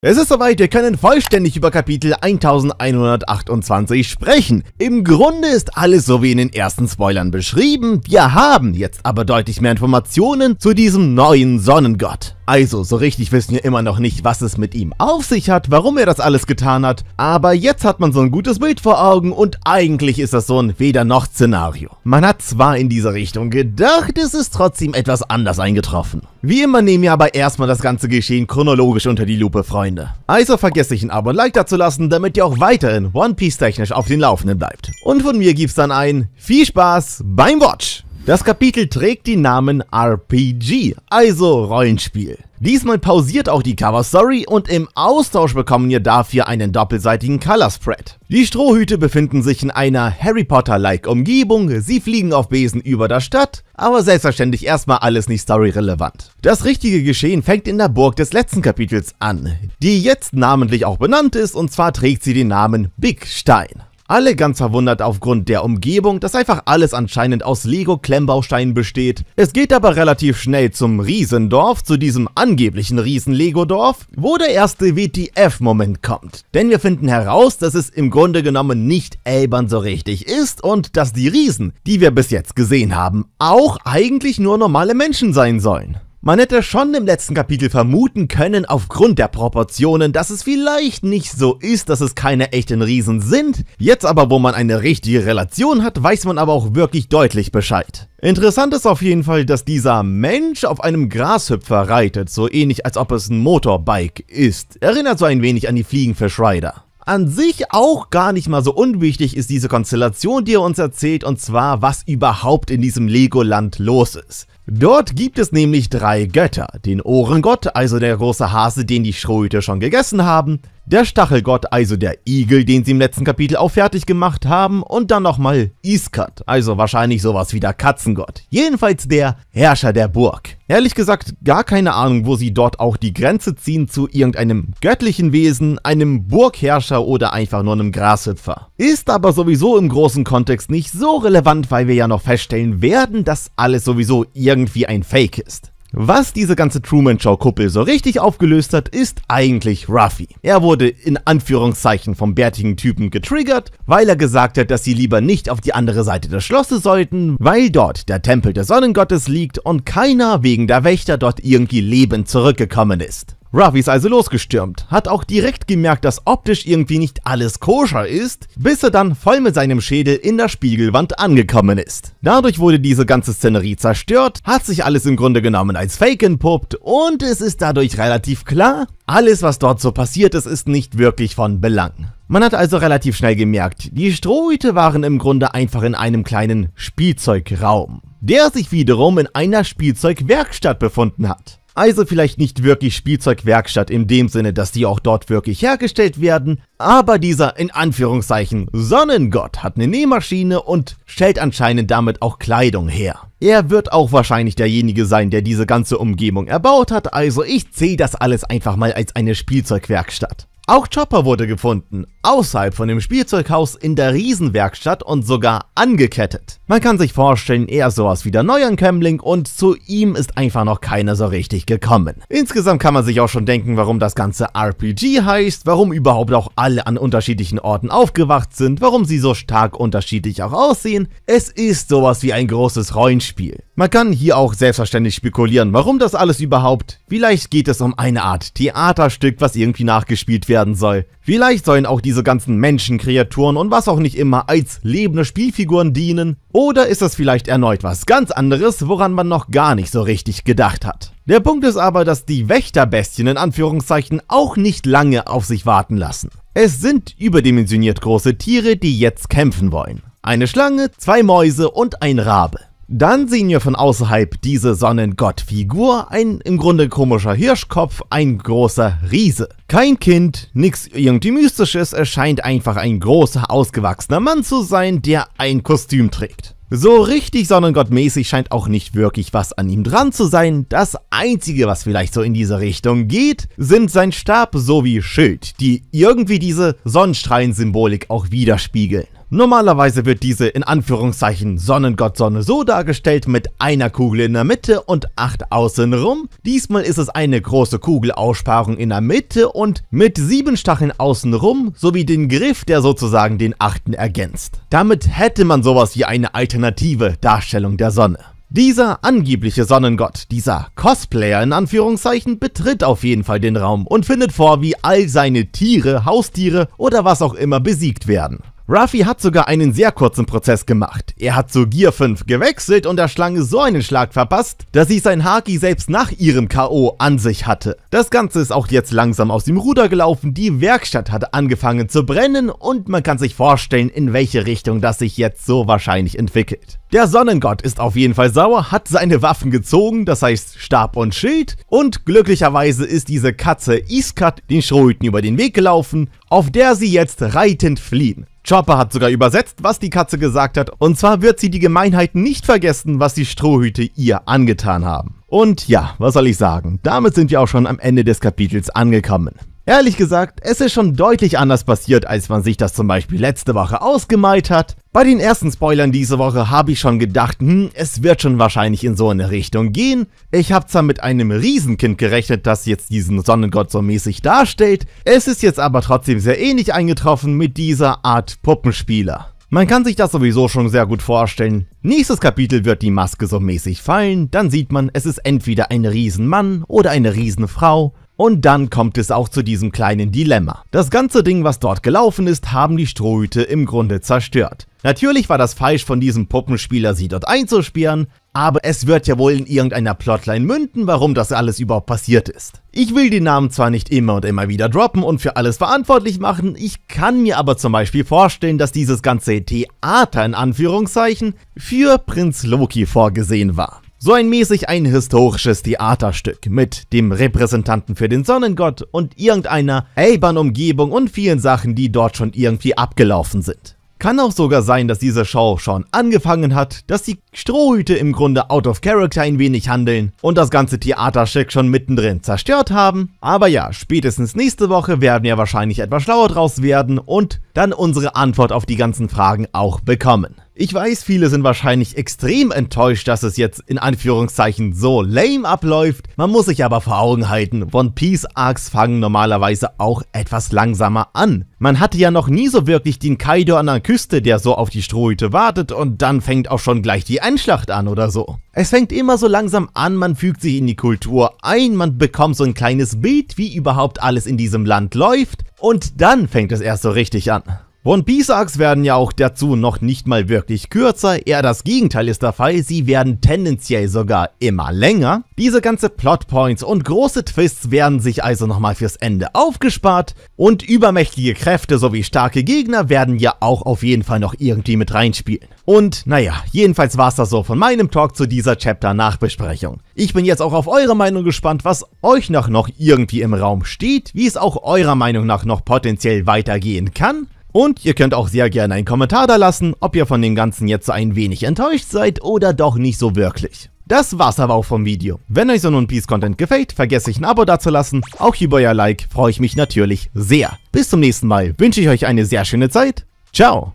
Es ist soweit, wir können vollständig über Kapitel 1128 sprechen. Im Grunde ist alles so wie in den ersten Spoilern beschrieben, wir haben jetzt aber deutlich mehr Informationen zu diesem neuen Sonnengott. Also, so richtig wissen wir immer noch nicht, was es mit ihm auf sich hat, warum er das alles getan hat, aber jetzt hat man so ein gutes Bild vor Augen und eigentlich ist das so ein Weder-noch-Szenario. Man hat zwar in diese Richtung gedacht, es ist trotzdem etwas anders eingetroffen. Wie immer nehmen wir aber erstmal das ganze Geschehen chronologisch unter die Lupe, Freunde. Also vergesst nicht ein Abo und Like dazulassen, damit ihr auch weiterhin One Piece technisch auf den Laufenden bleibt. Und von mir gibt's dann ein viel Spaß beim Watch! Das Kapitel trägt den Namen RPG, also Rollenspiel. Diesmal pausiert auch die Cover Story und im Austausch bekommen wir dafür einen doppelseitigen Color Spread. Die Strohhüte befinden sich in einer Harry Potter-like Umgebung, sie fliegen auf Besen über der Stadt, aber selbstverständlich erstmal alles nicht storyrelevant. Das richtige Geschehen fängt in der Burg des letzten Kapitels an, die jetzt namentlich auch benannt ist und zwar trägt sie den Namen Big Stein. Alle ganz verwundert aufgrund der Umgebung, dass einfach alles anscheinend aus Lego-Klemmbausteinen besteht. Es geht aber relativ schnell zum Riesendorf, zu diesem angeblichen Riesen-Lego-Dorf, wo der erste WTF-Moment kommt. Denn wir finden heraus, dass es im Grunde genommen nicht Elbern so richtig ist und dass die Riesen, die wir bis jetzt gesehen haben, auch eigentlich nur normale Menschen sein sollen. Man hätte schon im letzten Kapitel vermuten können, aufgrund der Proportionen, dass es vielleicht nicht so ist, dass es keine echten Riesen sind. Jetzt aber, wo man eine richtige Relation hat, weiß man aber auch wirklich deutlich Bescheid. Interessant ist auf jeden Fall, dass dieser Mensch auf einem Grashüpfer reitet, so ähnlich als ob es ein Motorbike ist. Erinnert so ein wenig an die Fliegenverschreider. An sich auch gar nicht mal so unwichtig ist diese Konstellation, die er uns erzählt, und zwar was überhaupt in diesem Legoland los ist. Dort gibt es nämlich drei Götter, den Ohrengott, also der große Hase, den die Schröte schon gegessen haben, der Stachelgott, also der Igel, den sie im letzten Kapitel auch fertig gemacht haben und dann nochmal Iskat, also wahrscheinlich sowas wie der Katzengott, jedenfalls der Herrscher der Burg. Ehrlich gesagt gar keine Ahnung, wo sie dort auch die Grenze ziehen zu irgendeinem göttlichen Wesen, einem Burgherrscher oder einfach nur einem Grashüpfer. Ist aber sowieso im großen Kontext nicht so relevant, weil wir ja noch feststellen werden, dass alles sowieso irgendwie irgendwie ein Fake ist. Was diese ganze Truman-Show-Kuppel so richtig aufgelöst hat, ist eigentlich Ruffy. Er wurde in Anführungszeichen vom bärtigen Typen getriggert, weil er gesagt hat, dass sie lieber nicht auf die andere Seite des Schlosses sollten, weil dort der Tempel des Sonnengottes liegt und keiner wegen der Wächter dort irgendwie lebend zurückgekommen ist. Ruffy ist also losgestürmt, hat auch direkt gemerkt, dass optisch irgendwie nicht alles koscher ist, bis er dann voll mit seinem Schädel in der Spiegelwand angekommen ist. Dadurch wurde diese ganze Szenerie zerstört, hat sich alles im Grunde genommen als Fake entpuppt und es ist dadurch relativ klar, alles was dort so passiert ist, ist nicht wirklich von Belang. Man hat also relativ schnell gemerkt, die Strohhüte waren im Grunde einfach in einem kleinen Spielzeugraum, der sich wiederum in einer Spielzeugwerkstatt befunden hat. Also vielleicht nicht wirklich Spielzeugwerkstatt in dem Sinne, dass die auch dort wirklich hergestellt werden, aber dieser in Anführungszeichen Sonnengott hat eine Nähmaschine und stellt anscheinend damit auch Kleidung her. Er wird auch wahrscheinlich derjenige sein, der diese ganze Umgebung erbaut hat, also ich zähle das alles einfach mal als eine Spielzeugwerkstatt. Auch Chopper wurde gefunden, außerhalb von dem Spielzeughaus in der Riesenwerkstatt und sogar angekettet. Man kann sich vorstellen, er ist sowas wie der Neuankömmling und zu ihm ist einfach noch keiner so richtig gekommen. Insgesamt kann man sich auch schon denken, warum das Ganze RPG heißt, warum überhaupt auch alle an unterschiedlichen Orten aufgewacht sind, warum sie so stark unterschiedlich auch aussehen. Es ist sowas wie ein großes Rollenspiel. Man kann hier auch selbstverständlich spekulieren, warum das alles überhaupt. Vielleicht geht es um eine Art Theaterstück, was irgendwie nachgespielt wird werden soll. Vielleicht sollen auch diese ganzen Menschenkreaturen und was auch nicht immer als lebende Spielfiguren dienen. Oder ist das vielleicht erneut was ganz anderes, woran man noch gar nicht so richtig gedacht hat. Der Punkt ist aber, dass die Wächterbestien in Anführungszeichen auch nicht lange auf sich warten lassen. Es sind überdimensioniert große Tiere, die jetzt kämpfen wollen. Eine Schlange, zwei Mäuse und ein Rabe. Dann sehen wir von außerhalb diese Sonnengottfigur, ein im Grunde komischer Hirschkopf, ein großer Riese. Kein Kind, nix irgendwie mystisches, es scheint einfach ein großer, ausgewachsener Mann zu sein, der ein Kostüm trägt. So richtig sonnengottmäßig scheint auch nicht wirklich was an ihm dran zu sein. Das einzige, was vielleicht so in diese Richtung geht, sind sein Stab sowie Schild, die irgendwie diese Sonnenstrahlensymbolik auch widerspiegeln. Normalerweise wird diese in Anführungszeichen Sonnengottsonne so dargestellt mit einer Kugel in der Mitte und acht außenrum. Diesmal ist es eine große Kugelaussparung in der Mitte und mit sieben Stacheln außenrum sowie den Griff, der sozusagen den achten ergänzt. Damit hätte man sowas wie eine alternative Darstellung der Sonne. Dieser angebliche Sonnengott, dieser Cosplayer in Anführungszeichen, betritt auf jeden Fall den Raum und findet vor, wie all seine Tiere, Haustiere oder was auch immer besiegt werden. Ruffy hat sogar einen sehr kurzen Prozess gemacht. Er hat zu Gear 5 gewechselt und der Schlange so einen Schlag verpasst, dass sie sein Haki selbst nach ihrem K.O. an sich hatte. Das Ganze ist auch jetzt langsam aus dem Ruder gelaufen, die Werkstatt hat angefangen zu brennen und man kann sich vorstellen, in welche Richtung das sich jetzt so wahrscheinlich entwickelt. Der Sonnengott ist auf jeden Fall sauer, hat seine Waffen gezogen, das heißt Stab und Schild und glücklicherweise ist diese Katze Iskat den Schroiten über den Weg gelaufen, auf der sie jetzt reitend fliehen. Chopper hat sogar übersetzt, was die Katze gesagt hat, und zwar wird sie die Gemeinheit nicht vergessen, was die Strohhüte ihr angetan haben. Und ja, was soll ich sagen, damit sind wir auch schon am Ende des Kapitels angekommen. Ehrlich gesagt, es ist schon deutlich anders passiert, als man sich das zum Beispiel letzte Woche ausgemalt hat. Bei den ersten Spoilern diese Woche habe ich schon gedacht, hm, es wird schon wahrscheinlich in so eine Richtung gehen. Ich habe zwar mit einem Riesenkind gerechnet, das jetzt diesen Sonnengott so mäßig darstellt, es ist jetzt aber trotzdem sehr ähnlich eingetroffen mit dieser Art Puppenspieler. Man kann sich das sowieso schon sehr gut vorstellen. Nächstes Kapitel wird die Maske so mäßig fallen, dann sieht man, es ist entweder ein Riesenmann oder eine Riesenfrau und dann kommt es auch zu diesem kleinen Dilemma. Das ganze Ding, was dort gelaufen ist, haben die Strohhüte im Grunde zerstört. Natürlich war das falsch von diesem Puppenspieler, sie dort einzusperren, aber es wird ja wohl in irgendeiner Plotline münden, warum das alles überhaupt passiert ist. Ich will den Namen zwar nicht immer und immer wieder droppen und für alles verantwortlich machen, ich kann mir aber zum Beispiel vorstellen, dass dieses ganze Theater in Anführungszeichen für Prinz Loki vorgesehen war. So ein mäßig ein historisches Theaterstück mit dem Repräsentanten für den Sonnengott und irgendeiner Elbernumgebung und vielen Sachen, die dort schon irgendwie abgelaufen sind. Kann auch sogar sein, dass diese Show schon angefangen hat, dass die Strohhüte im Grunde out of character ein wenig handeln und das ganze Theaterstück schon mittendrin zerstört haben. Aber ja, spätestens nächste Woche werden wir wahrscheinlich etwas schlauer draus werden und dann unsere Antwort auf die ganzen Fragen auch bekommen. Ich weiß, viele sind wahrscheinlich extrem enttäuscht, dass es jetzt in Anführungszeichen so lame abläuft. Man muss sich aber vor Augen halten, One Piece Arcs fangen normalerweise auch etwas langsamer an. Man hatte ja noch nie so wirklich den Kaido an der Küste, der so auf die Strohhüte wartet und dann fängt auch schon gleich die Einschlacht an oder so. Es fängt immer so langsam an, man fügt sich in die Kultur ein, man bekommt so ein kleines Bild, wie überhaupt alles in diesem Land läuft und dann fängt es erst so richtig an. One Piece-Arcs werden ja auch dazu noch nicht mal wirklich kürzer, eher das Gegenteil ist der Fall, sie werden tendenziell sogar immer länger. Diese ganze Plotpoints und große Twists werden sich also nochmal fürs Ende aufgespart und übermächtige Kräfte sowie starke Gegner werden ja auch auf jeden Fall noch irgendwie mit reinspielen. Und naja, jedenfalls war's das so von meinem Talk zu dieser Chapter-Nachbesprechung. Ich bin jetzt auch auf eure Meinung gespannt, was euch noch noch irgendwie im Raum steht, wie es auch eurer Meinung nach noch potenziell weitergehen kann und ihr könnt auch sehr gerne einen Kommentar da lassen, ob ihr von dem Ganzen jetzt ein wenig enttäuscht seid oder doch nicht so wirklich. Das war's aber auch vom Video. Wenn euch so ein Peace Content gefällt, vergesst nicht ein Abo dazulassen. Auch über euer Like freue ich mich natürlich sehr. Bis zum nächsten Mal wünsche ich euch eine sehr schöne Zeit. Ciao!